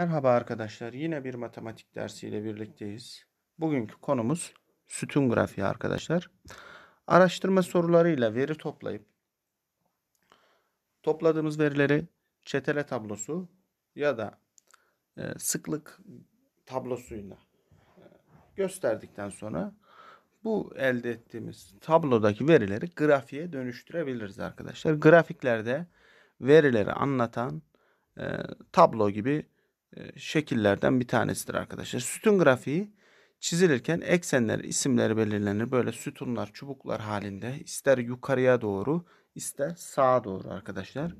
Merhaba arkadaşlar. Yine bir matematik dersiyle birlikteyiz. Bugünkü konumuz sütun grafiği arkadaşlar. Araştırma sorularıyla veri toplayıp topladığımız verileri çetele tablosu ya da e, sıklık tablosuyla e, gösterdikten sonra bu elde ettiğimiz tablodaki verileri grafiğe dönüştürebiliriz arkadaşlar. Grafiklerde verileri anlatan e, tablo gibi ee, şekillerden bir tanesidir arkadaşlar. Sütun grafiği çizilirken eksenler isimleri belirlenir. Böyle sütunlar çubuklar halinde ister yukarıya doğru ister sağa doğru arkadaşlar.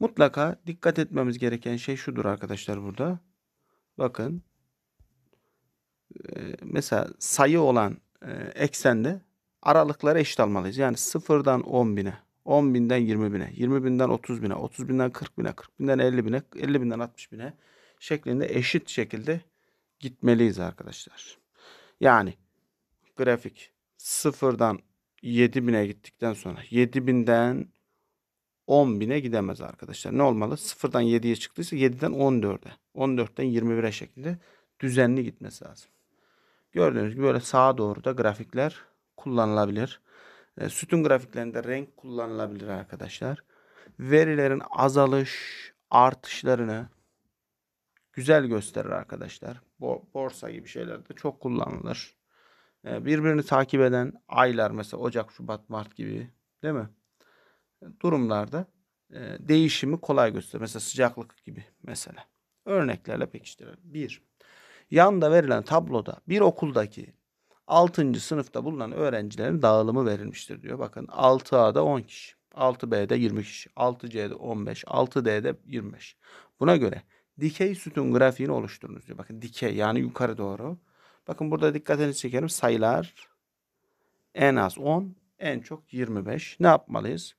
Mutlaka dikkat etmemiz gereken şey şudur arkadaşlar burada. Bakın ee, mesela sayı olan e, eksende aralıkları eşit almalıyız. Yani sıfırdan 10 bine, 10 binden 20 bine, 20 binden 30 bine, 30 binden 40 bine, 40 binden 50 bine, 50 bine, şeklinde eşit şekilde gitmeliyiz arkadaşlar. Yani grafik sıfırdan 7000'e gittikten sonra 7000'den 10.000'e gidemez arkadaşlar. Ne olmalı? Sıfırdan 7'ye çıktıysa 7'den 14'e. 14'ten 21'e şeklinde düzenli gitmesi lazım. Gördüğünüz gibi böyle sağa doğru da grafikler kullanılabilir. E, sütun grafiklerinde renk kullanılabilir arkadaşlar. Verilerin azalış, artışlarını güzel gösterir arkadaşlar. Borsa gibi şeylerde çok kullanılır. Ee, birbirini takip eden aylar mesela Ocak, Şubat, Mart gibi değil mi? Durumlarda e, değişimi kolay gösterir. Mesela sıcaklık gibi mesela. Örneklerle pekiştirelim. Bir, yanda verilen tabloda bir okuldaki 6. sınıfta bulunan öğrencilerin dağılımı verilmiştir diyor. Bakın 6A'da 10 kişi, 6B'de 20 kişi, 6C'de 15, 6D'de 25. Buna göre dikey sütun grafiğini oluşturunuz diyor. Bakın dikey yani yukarı doğru. Bakın burada dikkatinizi çekerim. Sayılar en az 10, en çok 25. Ne yapmalıyız?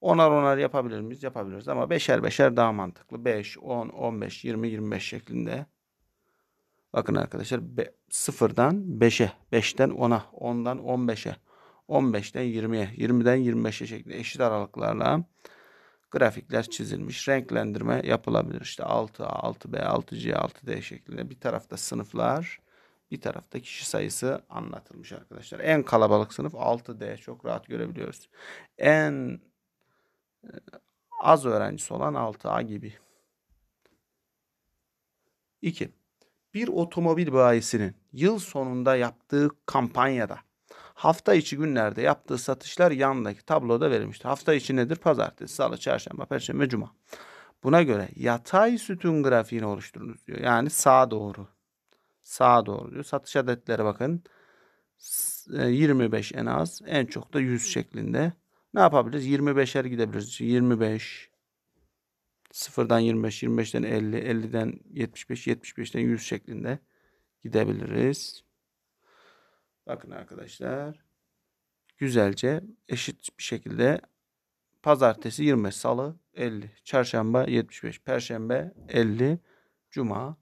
Onar onar yapabilir miyiz? Yapabiliriz ama beşer beşer daha mantıklı. 5, 10, 15, 20, 25 şeklinde. Bakın arkadaşlar be, sıfırdan 5'e, 5'ten 10'a, 10'dan 15'e, 15'ten 20'ye, 20'den 25'e şeklinde eşit aralıklarla grafikler çizilmiş. Renklendirme yapılabilir. İşte 6A, 6B, 6C, 6D şeklinde bir tarafta sınıflar, bir tarafta kişi sayısı anlatılmış arkadaşlar. En kalabalık sınıf 6D çok rahat görebiliyoruz. En e, az öğrencisi olan 6A gibi. 2. Bir otomobil bayisinin yıl sonunda yaptığı kampanyada Hafta içi günlerde yaptığı satışlar yandaki tabloda verilmiştir. Hafta içi nedir? Pazartesi, salı, çarşamba, perşembe, cuma. Buna göre yatay sütun grafiğini oluşturunuz diyor. Yani sağa doğru. Sağa doğru diyor. Satış adetleri bakın. 25 e, en az, en çok da 100 şeklinde. Ne yapabiliriz? 25'er gidebiliriz. 25 sıfırdan 25, 25'ten 50, 50'den 75, 75'ten 100 şeklinde gidebiliriz. Bakın arkadaşlar. Güzelce eşit bir şekilde pazartesi 25, salı 50, çarşamba 75, perşembe 50, cuma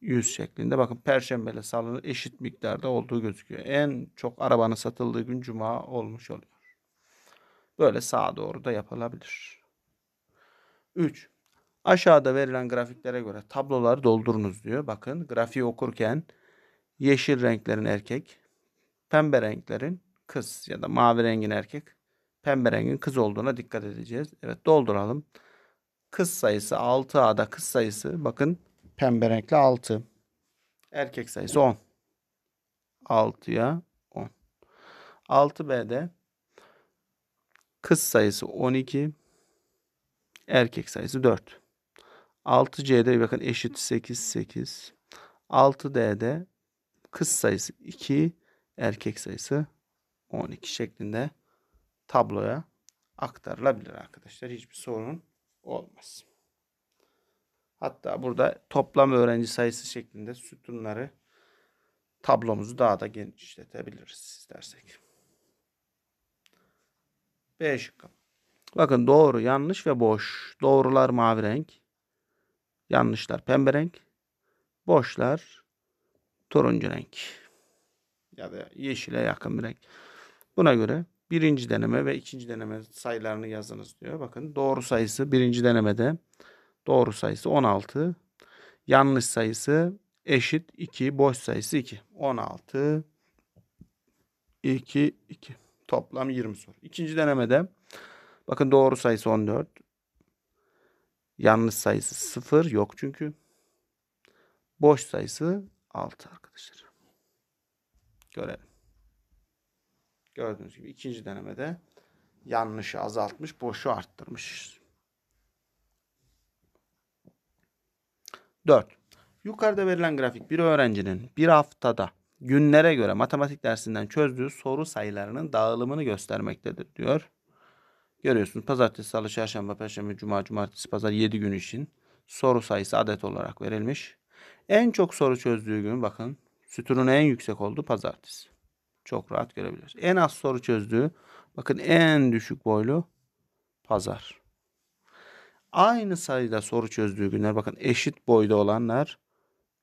100 şeklinde. Bakın perşembe ile salının eşit miktarda olduğu gözüküyor. En çok arabanın satıldığı gün cuma olmuş oluyor. Böyle sağa doğru da yapılabilir. 3. Aşağıda verilen grafiklere göre tabloları doldurunuz diyor. Bakın grafiği okurken yeşil renklerin erkek, pembe renklerin kız ya da mavi rengin erkek, pembe rengin kız olduğuna dikkat edeceğiz. Evet dolduralım. Kız sayısı 6A'da kız sayısı bakın pembe renkli 6. Erkek sayısı 10. 6'ya 10. 6B'de kız sayısı 12, erkek sayısı 4. 6C'de bakın eşit 8 8. 6D'de kız sayısı 2, erkek sayısı 12 şeklinde tabloya aktarılabilir arkadaşlar. Hiçbir sorun olmaz. Hatta burada toplam öğrenci sayısı şeklinde sütunları tablomuzu daha da genişletebiliriz istersek. B şıkkı. Bakın doğru, yanlış ve boş. Doğrular mavi renk. Yanlışlar pembe renk. Boşlar turuncu renk ya da yeşile yakın bir renk. Buna göre birinci deneme ve ikinci deneme sayılarını yazınız diyor. Bakın doğru sayısı birinci denemede doğru sayısı 16. Yanlış sayısı eşit 2. Boş sayısı 2. 16, 2, 2. Toplam 20 soru. İkinci denemede bakın doğru sayısı 14. Yanlış sayısı 0 yok çünkü. Boş sayısı 6 arkadaşlar. Görelim. Gördüğünüz gibi ikinci denemede yanlışı azaltmış, boşu arttırmış. 4. Yukarıda verilen grafik bir öğrencinin bir haftada günlere göre matematik dersinden çözdüğü soru sayılarının dağılımını göstermektedir diyor. Görüyorsunuz pazartesi, salı, çarşamba, perşembe, cuma, cumartesi, pazar 7 gün için soru sayısı adet olarak verilmiş. En çok soru çözdüğü gün bakın Sütunun en yüksek olduğu pazartesi. Çok rahat görebiliriz. En az soru çözdüğü bakın en düşük boylu pazar. Aynı sayıda soru çözdüğü günler bakın eşit boyda olanlar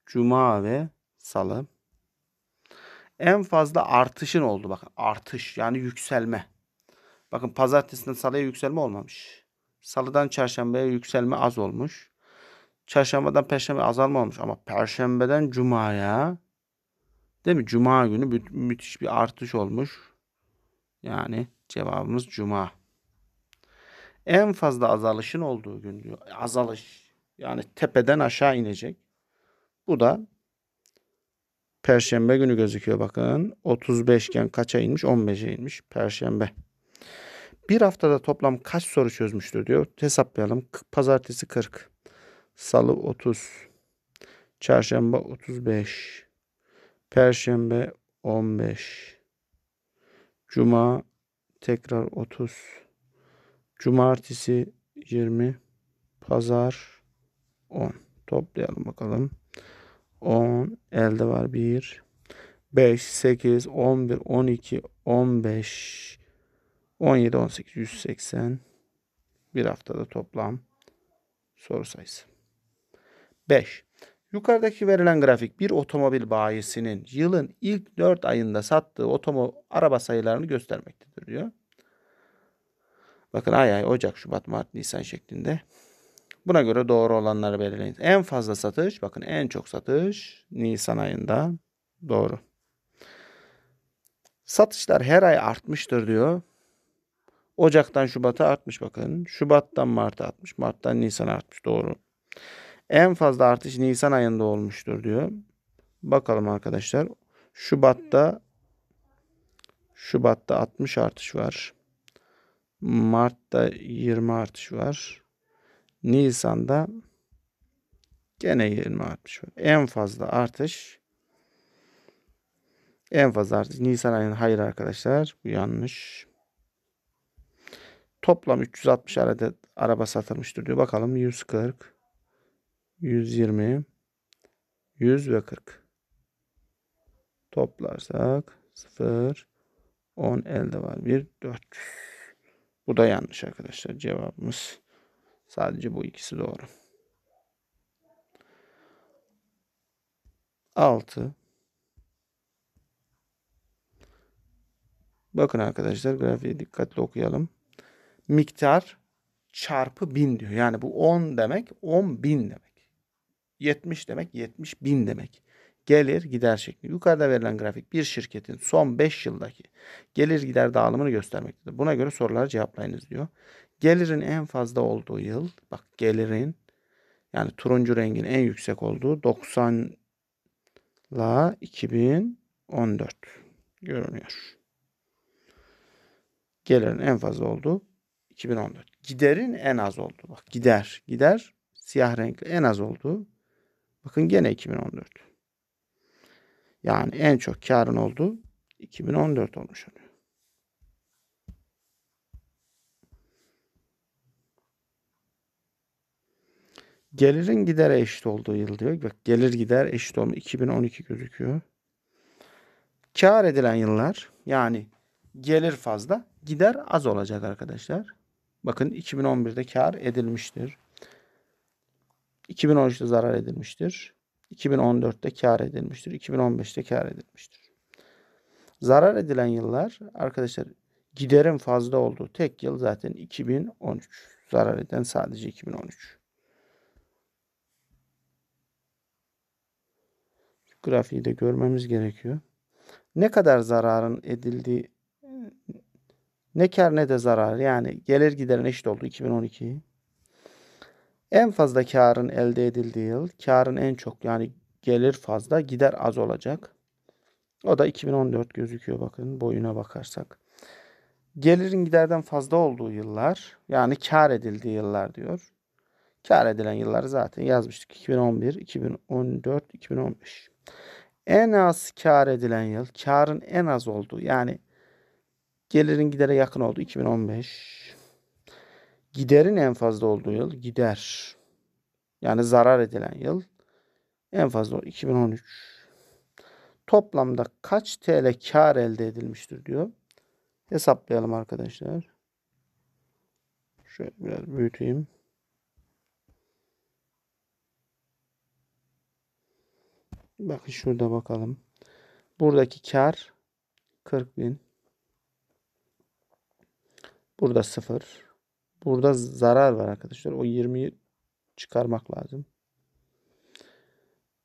cuma ve salı. En fazla artışın oldu bakın artış yani yükselme. Bakın pazartesinden salıya yükselme olmamış. Salıdan çarşambaya yükselme az olmuş. Çarşambadan perşembe azalmamış ama perşembeden cumaya Değil mi? Cuma günü mü müthiş bir artış olmuş. Yani cevabımız cuma. En fazla azalışın olduğu gün diyor. Azalış. Yani tepeden aşağı inecek. Bu da Perşembe günü gözüküyor bakın. 35 iken kaça inmiş? 15'e inmiş. Perşembe. Bir haftada toplam kaç soru çözmüştür diyor. Hesaplayalım. Pazartesi 40. Salı 30. Çarşamba 35. Perşembe 15. Cuma tekrar 30. Cumartesi 20. Pazar 10. Toplayalım bakalım. 10 elde var 1. 5, 8, 11, 12, 15, 17, 18, 180. Bir haftada toplam soru sayısı. 5. Yukarıdaki verilen grafik bir otomobil bayisinin yılın ilk 4 ayında sattığı otomo araba sayılarını göstermektedir diyor. Bakın ay ay Ocak, Şubat, Mart, Nisan şeklinde. Buna göre doğru olanları belirleyin. En fazla satış, bakın en çok satış Nisan ayında doğru. Satışlar her ay artmıştır diyor. Ocaktan Şubat'a artmış bakın. Şubat'tan Mart'a artmış. Mart'tan Nisan'a artmış. Doğru. En fazla artış Nisan ayında olmuştur diyor. Bakalım arkadaşlar. Şubat'ta Şubat'ta 60 artış var. Mart'ta 20 artış var. Nisan'da gene 20 artış var. En fazla artış en fazla artış Nisan ayında hayır arkadaşlar. Bu yanlış. Toplam 360 adet araba satılmıştır diyor. Bakalım 140 120, 100 ve 40. Toplarsak 0, 10 elde var. 1, 400. Bu da yanlış arkadaşlar. Cevabımız sadece bu ikisi doğru. 6. Bakın arkadaşlar grafiği dikkatli okuyalım. Miktar çarpı 1000 diyor. Yani bu 10 demek 10 bin demek. 70 demek 70 bin demek. Gelir gider şekli. Yukarıda verilen grafik bir şirketin son 5 yıldaki gelir gider dağılımını göstermektedir. Buna göre sorulara cevaplayınız diyor. Gelirin en fazla olduğu yıl bak gelirin yani turuncu rengin en yüksek olduğu 90 la 2014 görünüyor. Gelirin en fazla olduğu 2014. Giderin en az olduğu. Bak gider, gider siyah renkli en az olduğu Bakın gene 2014. Yani en çok karın olduğu 2014 olmuş oluyor. Gelirin gidere eşit olduğu yıl diyor. Bak gelir gider eşit olma 2012 gözüküyor. Kar edilen yıllar yani gelir fazla gider az olacak arkadaşlar. Bakın 2011'de kar edilmiştir. 2013'te zarar edilmiştir. 2014'te kar edilmiştir. 2015'te kar edilmiştir. Zarar edilen yıllar arkadaşlar giderin fazla olduğu tek yıl zaten 2013. Zarar eden sadece 2013. Grafiği de görmemiz gerekiyor. Ne kadar zararın edildiği ne kar ne de zarar yani gelir giderin eşit oldu 2012. En fazla karın elde edildiği yıl karın en çok yani gelir fazla gider az olacak. O da 2014 gözüküyor bakın boyuna bakarsak. Gelirin giderden fazla olduğu yıllar yani kar edildiği yıllar diyor. Kar edilen yılları zaten yazmıştık 2011, 2014, 2015. En az kar edilen yıl karın en az olduğu yani gelirin gidere yakın olduğu 2015 giderin en fazla olduğu yıl gider. Yani zarar edilen yıl en fazla 2013. Toplamda kaç TL kar elde edilmiştir diyor. Hesaplayalım arkadaşlar. Şöyle biraz büyüteyim. Bakın şurada bakalım. Buradaki kar 40 bin. Burada sıfır. Burada zarar var arkadaşlar. O 20'yi çıkarmak lazım.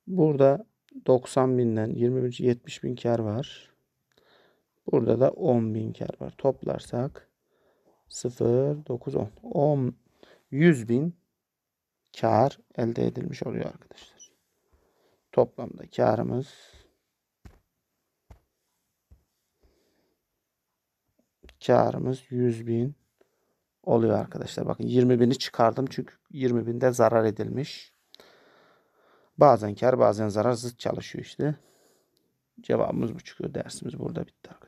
Burada 90 binden 20 bin 70 bin kar var. Burada da 10 bin kar var. Toplarsak 0, 9, 10. 10 100 bin kar elde edilmiş oluyor arkadaşlar. Toplamda karımız karımız 100 bin oluyor arkadaşlar. Bakın 20 bini çıkardım çünkü 20 binde zarar edilmiş. Bazen kar bazen zarar zıt çalışıyor işte. Cevabımız bu çıkıyor. Dersimiz burada bitti arkadaşlar.